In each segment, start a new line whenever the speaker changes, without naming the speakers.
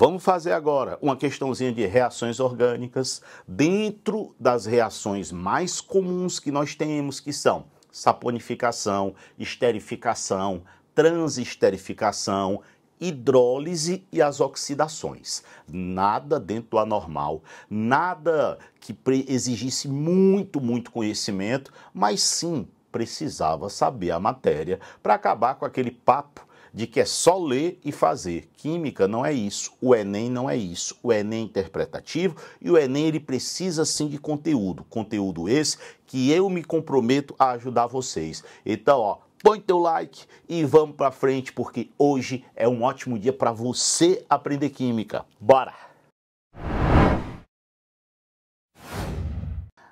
Vamos fazer agora uma questãozinha de reações orgânicas dentro das reações mais comuns que nós temos, que são saponificação, esterificação, transesterificação, hidrólise e as oxidações. Nada dentro do anormal, nada que exigisse muito, muito conhecimento, mas sim precisava saber a matéria para acabar com aquele papo de que é só ler e fazer. Química não é isso, o Enem não é isso. O Enem é interpretativo e o Enem ele precisa sim de conteúdo, conteúdo esse que eu me comprometo a ajudar vocês. Então, ó, põe teu like e vamos para frente porque hoje é um ótimo dia para você aprender química. Bora.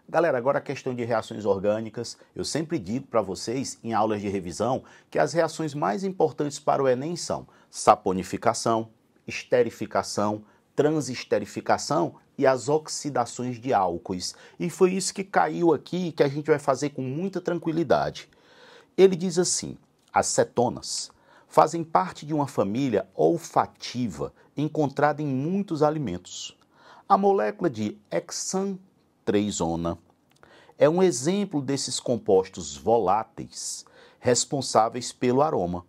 Galera, agora a questão de reações orgânicas. Eu sempre digo para vocês em aulas de revisão que as reações mais importantes para o Enem são saponificação, esterificação, transesterificação e as oxidações de álcoois. E foi isso que caiu aqui que a gente vai fazer com muita tranquilidade. Ele diz assim: as cetonas fazem parte de uma família olfativa encontrada em muitos alimentos. A molécula de hexan trenzona. É um exemplo desses compostos voláteis responsáveis pelo aroma,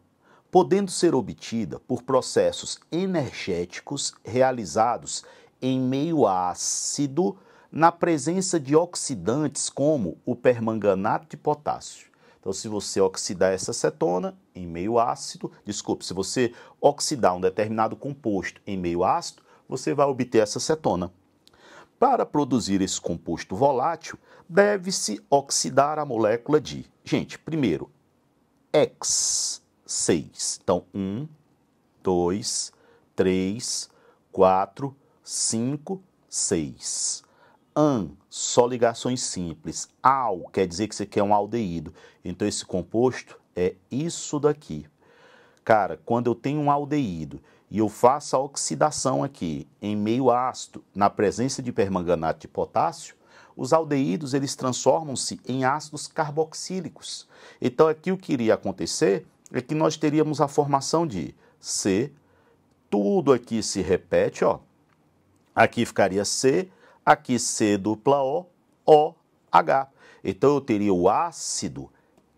podendo ser obtida por processos energéticos realizados em meio ácido na presença de oxidantes como o permanganato de potássio. Então, se você oxidar essa cetona em meio ácido, desculpe, se você oxidar um determinado composto em meio ácido, você vai obter essa cetona para produzir esse composto volátil, deve-se oxidar a molécula de, gente, primeiro, X6. Então, 1, 2, 3, 4, 5, 6. AN, só ligações simples. AL, quer dizer que você quer um aldeído. Então, esse composto é isso daqui. Cara, quando eu tenho um aldeído e eu faço a oxidação aqui em meio ácido, na presença de permanganato de potássio, os aldeídos eles transformam-se em ácidos carboxílicos. Então aqui o que iria acontecer é que nós teríamos a formação de C, tudo aqui se repete, ó. Aqui ficaria C, aqui C dupla O, O, H. Então eu teria o ácido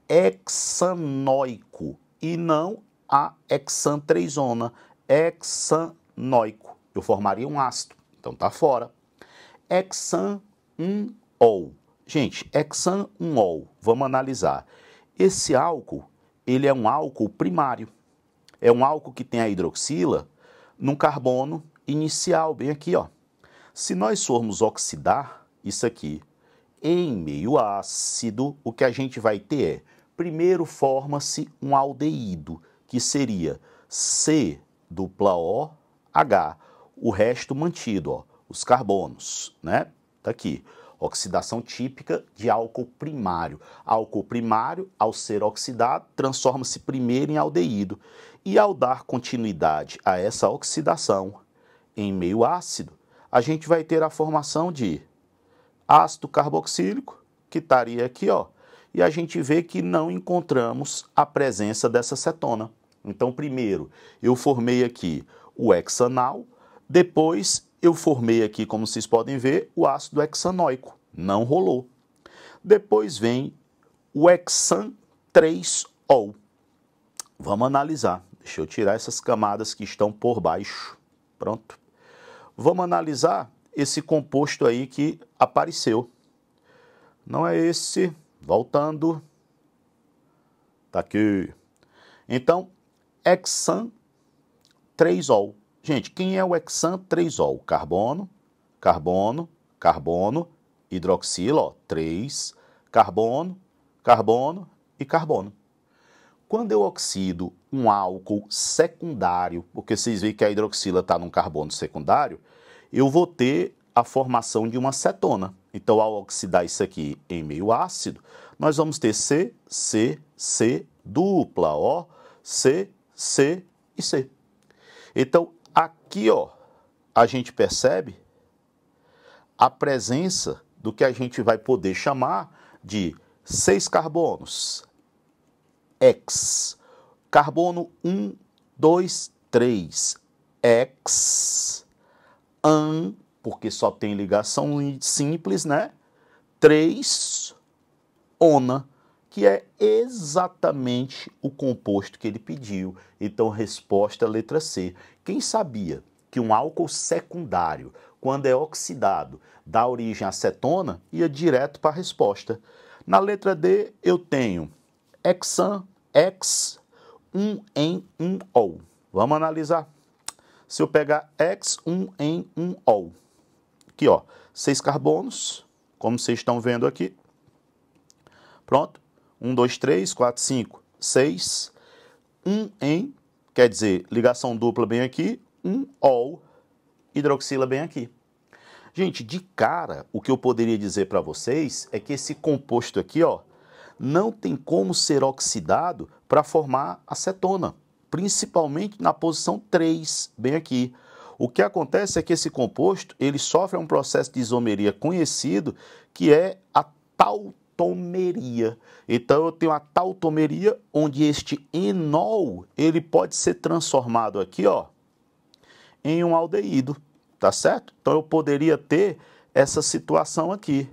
hexanoico e não a hexantreisona, hexanoico. Eu formaria um ácido, então tá fora. Hexan 1 Gente, hexan 1 vamos analisar. Esse álcool, ele é um álcool primário. É um álcool que tem a hidroxila num carbono inicial, bem aqui, ó. Se nós formos oxidar isso aqui em meio ácido, o que a gente vai ter é, primeiro forma-se um aldeído, que seria C dupla O, H. O resto mantido, ó, os carbonos, né? Tá aqui. Oxidação típica de álcool primário. Álcool primário, ao ser oxidado, transforma-se primeiro em aldeído. E ao dar continuidade a essa oxidação em meio ácido, a gente vai ter a formação de ácido carboxílico, que estaria aqui, ó. E a gente vê que não encontramos a presença dessa cetona. Então, primeiro, eu formei aqui o hexanal, depois eu formei aqui, como vocês podem ver, o ácido hexanoico. Não rolou. Depois vem o hexan 3-ol. Vamos analisar. Deixa eu tirar essas camadas que estão por baixo. Pronto. Vamos analisar esse composto aí que apareceu. Não é esse. Voltando. Tá aqui. Então, hexan 3-ol. Gente, quem é o hexan 3-ol? Carbono, carbono, carbono, hidroxilo, ó, 3, carbono, carbono e carbono. Quando eu oxido um álcool secundário, porque vocês veem que a hidroxila está num carbono secundário, eu vou ter a formação de uma cetona. Então, ao oxidar isso aqui em meio ácido, nós vamos ter C, C, C dupla, ó, C, C e C. Então, aqui ó, a gente percebe a presença do que a gente vai poder chamar de seis carbonos. X. Carbono 1, 2, 3. X. An, porque só tem ligação simples, né? 3. Ona que é exatamente o composto que ele pediu. Então, resposta letra C. Quem sabia que um álcool secundário, quando é oxidado, dá origem à acetona, ia direto para a resposta. Na letra D, eu tenho hexan, hex, 1 um em 1 um ol. Vamos analisar. Se eu pegar hex, 1 um em 1 ol, aqui ó, seis carbonos, como vocês estão vendo aqui. Pronto, 1, 2, 3, 4, 5, 6. 1 em, quer dizer, ligação dupla bem aqui, 1 ol, hidroxila bem aqui. Gente, de cara, o que eu poderia dizer para vocês é que esse composto aqui, ó, não tem como ser oxidado para formar acetona, principalmente na posição 3, bem aqui. O que acontece é que esse composto, ele sofre um processo de isomeria conhecido, que é a tal tautomeria. Então eu tenho a tautomeria onde este enol, ele pode ser transformado aqui, ó, em um aldeído, tá certo? Então eu poderia ter essa situação aqui.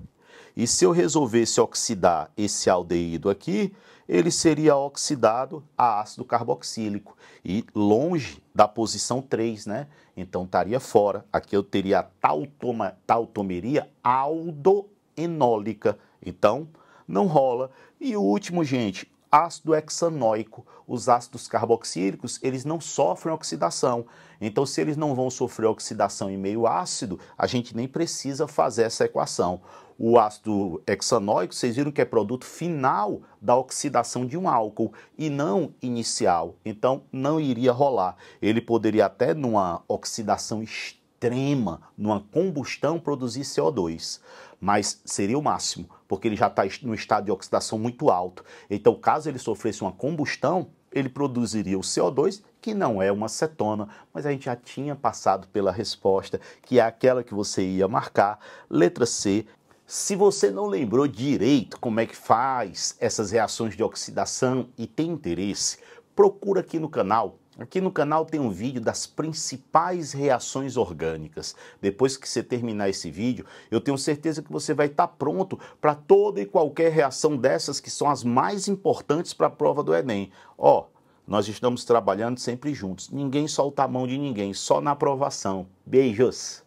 E se eu resolvesse oxidar esse aldeído aqui, ele seria oxidado a ácido carboxílico e longe da posição 3, né? Então estaria fora. Aqui eu teria a tautoma, tautomeria aldoenólica. Então, não rola. E o último, gente, ácido hexanoico. Os ácidos carboxílicos, eles não sofrem oxidação. Então, se eles não vão sofrer oxidação em meio ácido, a gente nem precisa fazer essa equação. O ácido hexanoico, vocês viram que é produto final da oxidação de um álcool e não inicial. Então, não iria rolar. Ele poderia até, numa oxidação extrema, numa combustão, produzir CO2 mas seria o máximo, porque ele já tá está no estado de oxidação muito alto. Então, caso ele sofresse uma combustão, ele produziria o CO2, que não é uma cetona, mas a gente já tinha passado pela resposta, que é aquela que você ia marcar, letra C. Se você não lembrou direito como é que faz essas reações de oxidação e tem interesse, procura aqui no canal Aqui no canal tem um vídeo das principais reações orgânicas. Depois que você terminar esse vídeo, eu tenho certeza que você vai estar pronto para toda e qualquer reação dessas que são as mais importantes para a prova do Enem. Ó, oh, nós estamos trabalhando sempre juntos. Ninguém solta a mão de ninguém, só na aprovação. Beijos!